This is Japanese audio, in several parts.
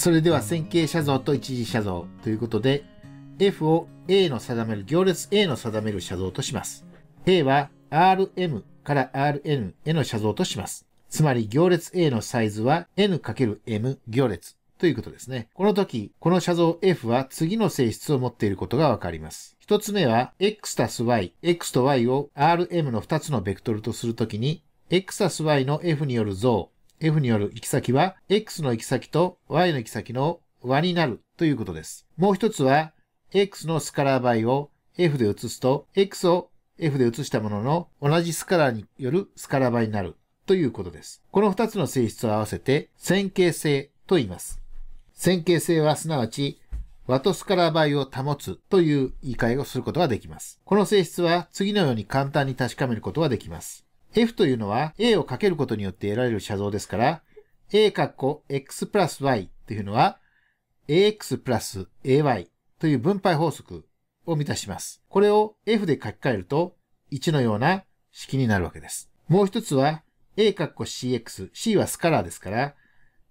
それでは線形写像と一次写像ということで、F を A の定める、行列 A の定める写像とします。A は RM から Rn への写像とします。つまり行列 A のサイズは n×m 行列ということですね。この時、この写像 F は次の性質を持っていることがわかります。一つ目は、x たす y、x と y を rm の2つのベクトルとするときに、x たす y の F による像 f による行き先は x の行き先と y の行き先の和になるということです。もう一つは x のスカラー倍を f で移すと x を f で移したものの同じスカラーによるスカラー倍になるということです。この2つの性質を合わせて線形性と言います。線形性はすなわち和とスカラー倍を保つという言い換えをすることができます。この性質は次のように簡単に確かめることができます。f というのは a をかけることによって得られる写像ですから、a っこ x プラス y というのは ax プラス ay という分配法則を満たします。これを f で書き換えると1のような式になるわけです。もう一つは a っこ cx、c はスカラーですから、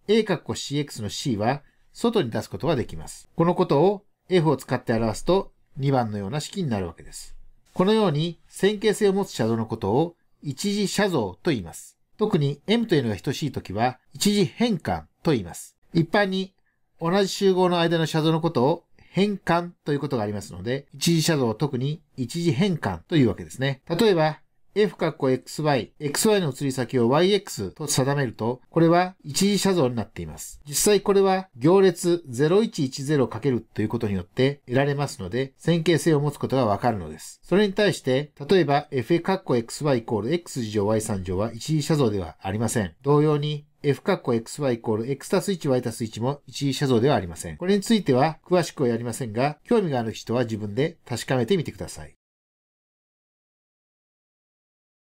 a っこ cx の c は外に出すことができます。このことを f を使って表すと2番のような式になるわけです。このように線形性を持つ写像のことを一次写像と言います。特に M というのが等しいときは、一次変換と言います。一般に同じ集合の間の写像のことを変換ということがありますので、一次写像を特に一次変換というわけですね。例えば、f かっこ xy、xy の移り先を yx と定めると、これは一時写像になっています。実際これは行列 0110× ということによって得られますので、線形性を持つことがわかるのです。それに対して、例えば f かっこ xy イコール x 次乗 y 三乗は一時写像ではありません。同様に、f カッコ xy イコール x たす 1y たす1も一時写像ではありません。これについては詳しくはやりませんが、興味がある人は自分で確かめてみてください。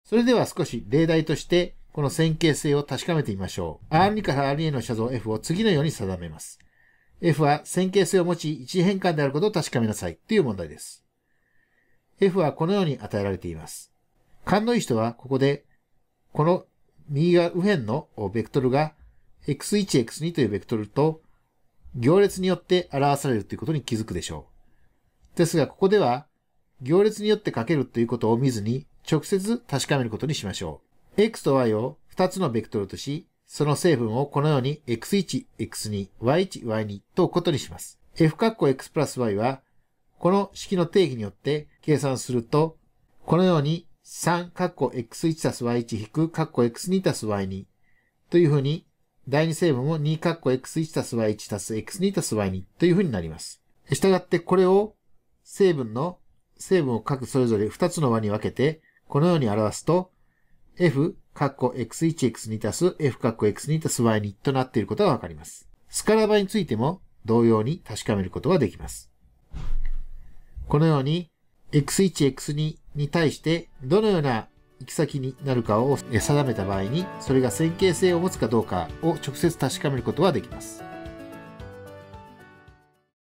それでは少し例題として、この線形性を確かめてみましょう。R2 から Rn の写像 F を次のように定めます。F は線形性を持ち位置変換であることを確かめなさいという問題です。F はこのように与えられています。勘のいい人は、ここで、この右側右辺のベクトルが x1、x2 というベクトルと行列によって表されるということに気づくでしょう。ですが、ここでは行列によってかけるということを見ずに、直接確かめることにしましょう。x と y を2つのベクトルとし、その成分をこのように x1、x2、y1、y2 と置くことにします。f ッコ x プラス y は、この式の定義によって計算すると、このように3ッコ x1 たす y1 引く括弧 x2 たす y2 というふうに、第2成分を2ッコ x1 たす y1 たす x2 たす y2 というふうになります。したがってこれを成分の、成分を各それぞれ2つの和に分けて、このように表すと、f、カッコ x1x 2たす f カッコ x 2たす y 2となっていることがわかります。スカラ場についても同様に確かめることができます。このように、x1x2 に対してどのような行き先になるかを定めた場合に、それが線形性を持つかどうかを直接確かめることはできます。